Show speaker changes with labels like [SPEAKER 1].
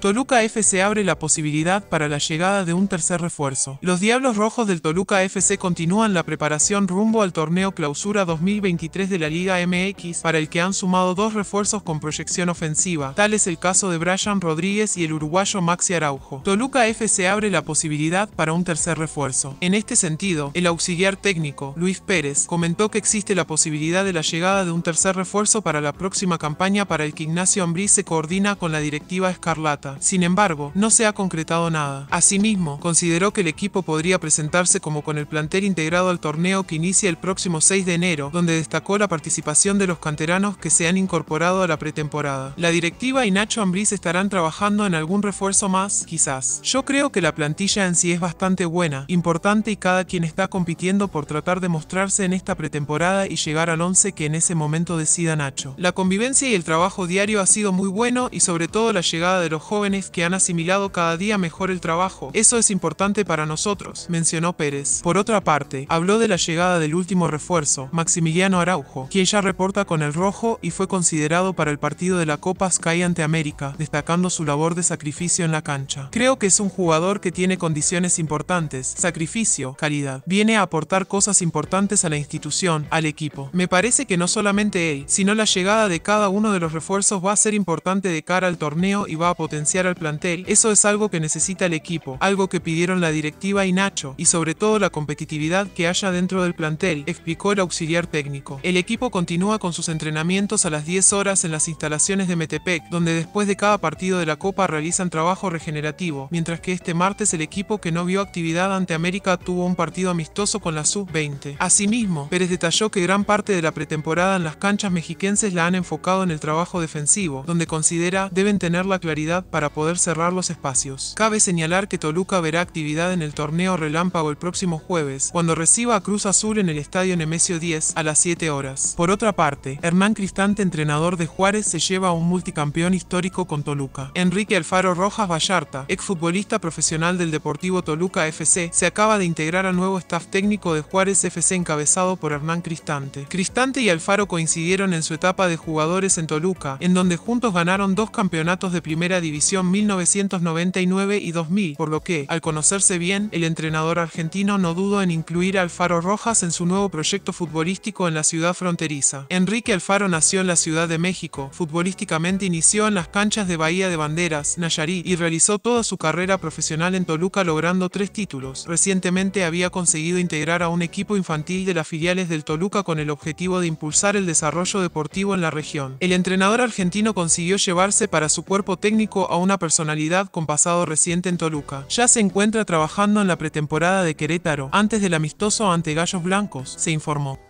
[SPEAKER 1] Toluca FC abre la posibilidad para la llegada de un tercer refuerzo. Los Diablos Rojos del Toluca FC continúan la preparación rumbo al torneo Clausura 2023 de la Liga MX, para el que han sumado dos refuerzos con proyección ofensiva, tal es el caso de Brian Rodríguez y el uruguayo Maxi Araujo. Toluca FC abre la posibilidad para un tercer refuerzo. En este sentido, el auxiliar técnico, Luis Pérez, comentó que existe la posibilidad de la llegada de un tercer refuerzo para la próxima campaña para el que Ignacio Ambrí se coordina con la directiva Escarlata. Sin embargo, no se ha concretado nada. Asimismo, consideró que el equipo podría presentarse como con el plantel integrado al torneo que inicia el próximo 6 de enero, donde destacó la participación de los canteranos que se han incorporado a la pretemporada. La directiva y Nacho Ambriz estarán trabajando en algún refuerzo más, quizás. Yo creo que la plantilla en sí es bastante buena, importante y cada quien está compitiendo por tratar de mostrarse en esta pretemporada y llegar al 11 que en ese momento decida Nacho. La convivencia y el trabajo diario ha sido muy bueno y sobre todo la llegada de los jóvenes jóvenes que han asimilado cada día mejor el trabajo. Eso es importante para nosotros, mencionó Pérez. Por otra parte, habló de la llegada del último refuerzo, Maximiliano Araujo, quien ya reporta con el rojo y fue considerado para el partido de la Copa Sky ante América, destacando su labor de sacrificio en la cancha. Creo que es un jugador que tiene condiciones importantes, sacrificio, calidad. Viene a aportar cosas importantes a la institución, al equipo. Me parece que no solamente él, sino la llegada de cada uno de los refuerzos va a ser importante de cara al torneo y va a potenciar al plantel, eso es algo que necesita el equipo, algo que pidieron la directiva y Nacho, y sobre todo la competitividad que haya dentro del plantel, explicó el auxiliar técnico. El equipo continúa con sus entrenamientos a las 10 horas en las instalaciones de Metepec, donde después de cada partido de la Copa realizan trabajo regenerativo, mientras que este martes el equipo que no vio actividad ante América tuvo un partido amistoso con la Sub-20. Asimismo, Pérez detalló que gran parte de la pretemporada en las canchas mexiquenses la han enfocado en el trabajo defensivo, donde considera deben tener la claridad para para poder cerrar los espacios. Cabe señalar que Toluca verá actividad en el torneo relámpago el próximo jueves, cuando reciba a Cruz Azul en el estadio Nemesio 10 a las 7 horas. Por otra parte, Hernán Cristante, entrenador de Juárez, se lleva a un multicampeón histórico con Toluca. Enrique Alfaro Rojas Vallarta, exfutbolista profesional del Deportivo Toluca FC, se acaba de integrar al nuevo staff técnico de Juárez FC encabezado por Hernán Cristante. Cristante y Alfaro coincidieron en su etapa de jugadores en Toluca, en donde juntos ganaron dos campeonatos de primera división 1999 y 2000, por lo que, al conocerse bien, el entrenador argentino no dudó en incluir a Alfaro Rojas en su nuevo proyecto futbolístico en la ciudad fronteriza. Enrique Alfaro nació en la Ciudad de México, futbolísticamente inició en las canchas de Bahía de Banderas, Nayarit, y realizó toda su carrera profesional en Toluca logrando tres títulos. Recientemente había conseguido integrar a un equipo infantil de las filiales del Toluca con el objetivo de impulsar el desarrollo deportivo en la región. El entrenador argentino consiguió llevarse para su cuerpo técnico a una personalidad con pasado reciente en Toluca. Ya se encuentra trabajando en la pretemporada de Querétaro, antes del amistoso ante Gallos Blancos, se informó.